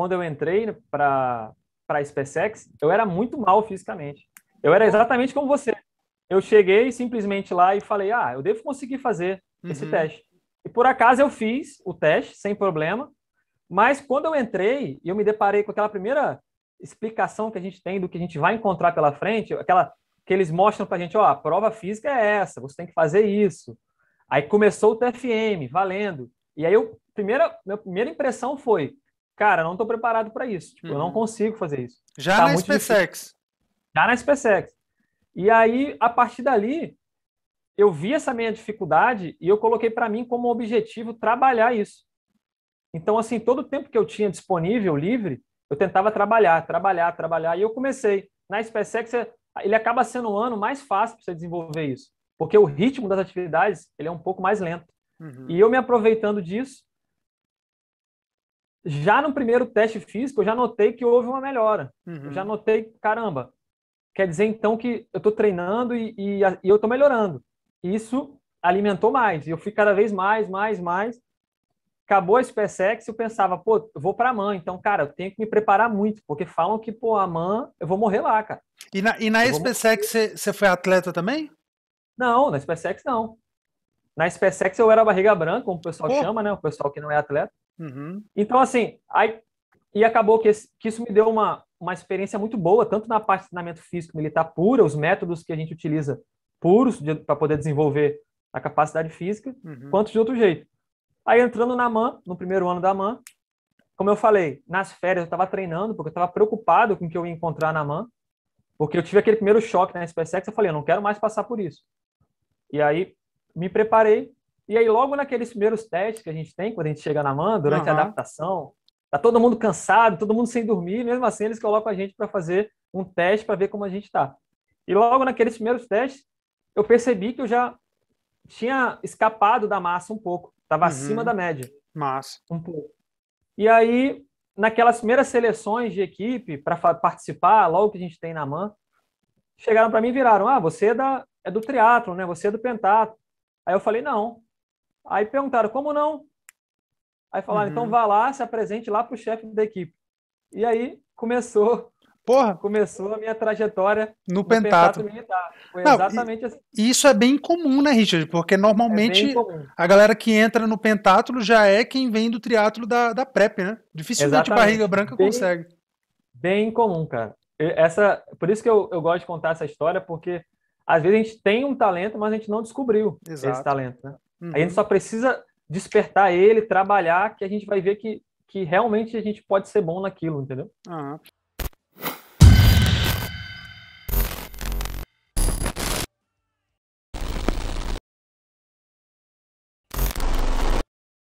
quando eu entrei para a SpaceX, eu era muito mal fisicamente. Eu era exatamente como você. Eu cheguei simplesmente lá e falei: ah, eu devo conseguir fazer esse uhum. teste. E por acaso eu fiz o teste sem problema, mas quando eu entrei e eu me deparei com aquela primeira explicação que a gente tem do que a gente vai encontrar pela frente, aquela que eles mostram para a gente, ó, a prova física é essa, você tem que fazer isso. Aí começou o TFM, valendo. E aí eu, primeira, minha primeira impressão foi, cara, não estou preparado para isso. Tipo, uhum. Eu não uhum. consigo fazer isso. Já tá na SpaceX. Difícil. Já na SpaceX. E aí, a partir dali, eu vi essa minha dificuldade e eu coloquei para mim como objetivo trabalhar isso. Então, assim, todo o tempo que eu tinha disponível, livre, eu tentava trabalhar, trabalhar, trabalhar. E eu comecei. Na SpaceX, ele acaba sendo um ano mais fácil para você desenvolver isso, porque o ritmo das atividades ele é um pouco mais lento. Uhum. E eu me aproveitando disso, já no primeiro teste físico, eu já notei que houve uma melhora. Uhum. Eu já uhum. notei, caramba, quer dizer então que eu estou treinando e, e, e eu estou melhorando. isso alimentou mais. E eu fui cada vez mais, mais, mais. Acabou a SpaceX, eu pensava, pô, eu vou para a MAN, então, cara, eu tenho que me preparar muito, porque falam que, pô, a MAN, eu vou morrer lá, cara. E na, e na SpaceX você foi atleta também? Não, na SpaceX não. Na SpaceX eu era barriga branca, como o pessoal oh. chama, né? O pessoal que não é atleta. Uhum. Então, assim, aí, e acabou que, esse, que isso me deu uma, uma experiência muito boa, tanto na parte de treinamento físico militar pura, os métodos que a gente utiliza puros para poder desenvolver a capacidade física, uhum. quanto de outro jeito. Aí entrando na MAN, no primeiro ano da MAN, como eu falei, nas férias eu estava treinando, porque eu estava preocupado com o que eu ia encontrar na MAN, porque eu tive aquele primeiro choque na SpaceX, eu falei, eu não quero mais passar por isso. E aí me preparei. E aí, logo naqueles primeiros testes que a gente tem, quando a gente chega na MAN, durante uhum. a adaptação, tá todo mundo cansado, todo mundo sem dormir, mesmo assim eles colocam a gente para fazer um teste para ver como a gente está. E logo naqueles primeiros testes, eu percebi que eu já tinha escapado da massa um pouco, estava uhum. acima da média. Massa. Um pouco. E aí, naquelas primeiras seleções de equipe para participar, logo que a gente tem na MAN, chegaram para mim e viraram: "Ah, você é da é do triatlo, né? Você é do pentatlo Aí eu falei, não. Aí perguntaram, como não? Aí falaram, uhum. então vá lá, se apresente lá para o chefe da equipe. E aí começou Porra. Começou a minha trajetória no, no pentato. pentato militar. Foi não, exatamente e, assim. Isso é bem comum, né, Richard? Porque normalmente é a galera que entra no pentátulo já é quem vem do triatlo da, da PrEP, né? Dificilmente exatamente. barriga branca bem, consegue. Bem comum, cara. Essa, por isso que eu, eu gosto de contar essa história, porque às vezes a gente tem um talento, mas a gente não descobriu Exato. esse talento. Né? Uhum. A gente uhum. só precisa despertar ele, trabalhar, que a gente vai ver que, que realmente a gente pode ser bom naquilo, entendeu? Ah.